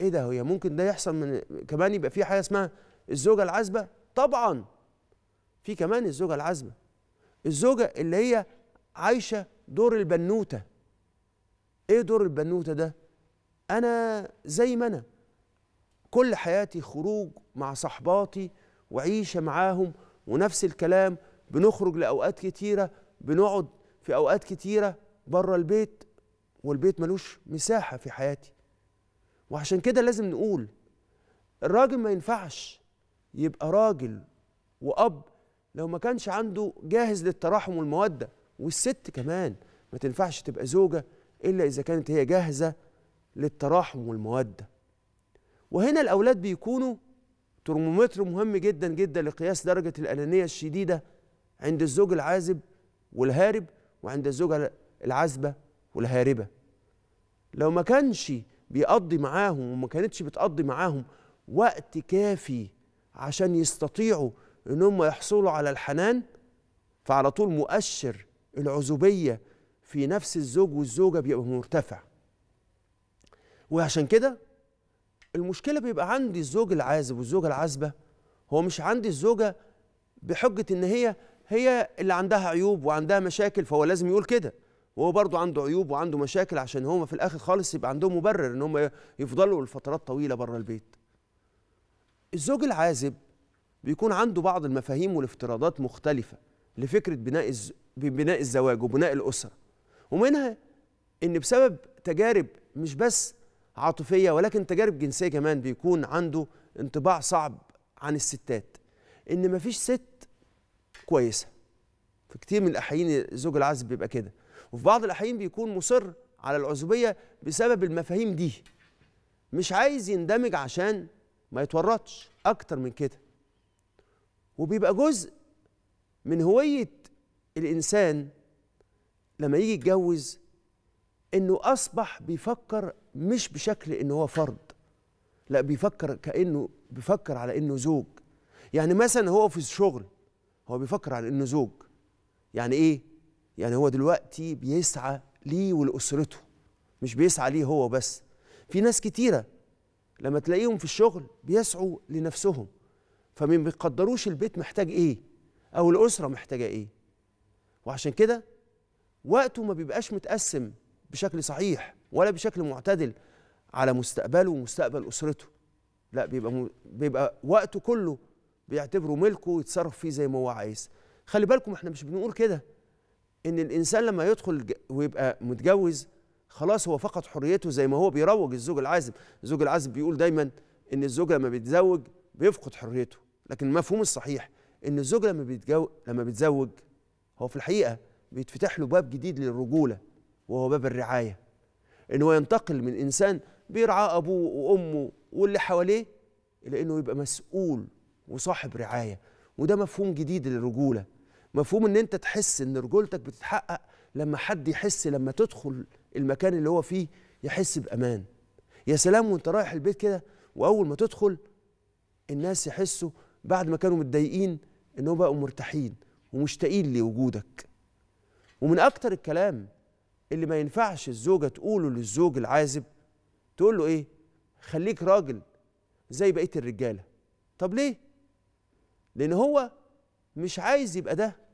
ايه ده هي ممكن ده يحصل من كمان يبقى في حاجه اسمها الزوجه العازبه طبعا في كمان الزوجه العازبه الزوجه اللي هي عايشه دور البنوته ايه دور البنوته ده انا زي ما انا كل حياتي خروج مع صحباتي وعيشه معاهم ونفس الكلام بنخرج لاوقات كتيره بنقعد في اوقات كتيره بره البيت والبيت ملوش مساحه في حياتي وعشان كده لازم نقول الراجل ما ينفعش يبقى راجل وأب لو ما كانش عنده جاهز للتراحم والمودة والست كمان ما تنفعش تبقى زوجة إلا إذا كانت هي جاهزة للتراحم والمودة وهنا الأولاد بيكونوا ترمومتر مهم جدا جدا لقياس درجة الأنانية الشديدة عند الزوج العازب والهارب وعند الزوجة العازبة والهاربة لو ما كانش بيقضي معاهم وما كانتش بتقضي معاهم وقت كافي عشان يستطيعوا ان هم يحصلوا على الحنان فعلى طول مؤشر العزوبيه في نفس الزوج والزوجه بيبقى مرتفع وعشان كده المشكله بيبقى عندي الزوج العازب والزوجه العازبه هو مش عندي الزوجه بحجه ان هي هي اللي عندها عيوب وعندها مشاكل فهو لازم يقول كده وهو برضه عنده عيوب وعنده مشاكل عشان هما في الاخر خالص يبقى عندهم مبرر ان هما يفضلوا لفترات طويله بره البيت الزوج العازب بيكون عنده بعض المفاهيم والافتراضات مختلفه لفكره بناء الز... بناء الزواج وبناء الاسره ومنها ان بسبب تجارب مش بس عاطفيه ولكن تجارب جنسيه كمان بيكون عنده انطباع صعب عن الستات ان مفيش ست كويسه في كتير من الاحيان الزوج العازب بيبقى كده وفي بعض الأحيان بيكون مصر على العزوبية بسبب المفاهيم دي مش عايز يندمج عشان ما يتورطش أكتر من كده وبيبقى جزء من هوية الإنسان لما يجي يتجوز إنه أصبح بيفكر مش بشكل إن هو فرد لا بيفكر كأنه بيفكر على إنه زوج يعني مثلا هو في الشغل هو بيفكر على إنه زوج يعني إيه يعني هو دلوقتي بيسعى ليه ولأسرته مش بيسعى ليه هو بس في ناس كتيرة لما تلاقيهم في الشغل بيسعوا لنفسهم فما بيقدروش البيت محتاج ايه او الأسرة محتاجة ايه وعشان كده وقته ما بيبقاش متقسم بشكل صحيح ولا بشكل معتدل على مستقبله ومستقبل أسرته لا بيبقى م... بيبقى وقته كله بيعتبره ملكه ويتصرف فيه زي ما هو عايز خلي بالكم احنا مش بنقول كده ان الانسان لما يدخل ويبقى متجوز خلاص هو فقد حريته زي ما هو بيروج الزوج العازب الزوج العازب بيقول دايما ان الزوج لما بيتزوج بيفقد حريته لكن المفهوم الصحيح ان الزوج لما بيتجوز لما بيتزوج هو في الحقيقه بيتفتح له باب جديد للرجوله وهو باب الرعايه ان هو ينتقل من انسان بيرعاه ابوه وامه واللي حواليه الى انه يبقى مسؤول وصاحب رعايه وده مفهوم جديد للرجوله مفهوم ان انت تحس ان رجولتك بتتحقق لما حد يحس لما تدخل المكان اللي هو فيه يحس بامان يا سلام وانت رايح البيت كده واول ما تدخل الناس يحسوا بعد ما كانوا متضايقين انهم بقوا مرتاحين ومشتاقين لوجودك ومن اكتر الكلام اللي ما ينفعش الزوجه تقوله للزوج العازب تقول له ايه خليك راجل زي بقيه الرجاله طب ليه لان هو مش عايز يبقى ده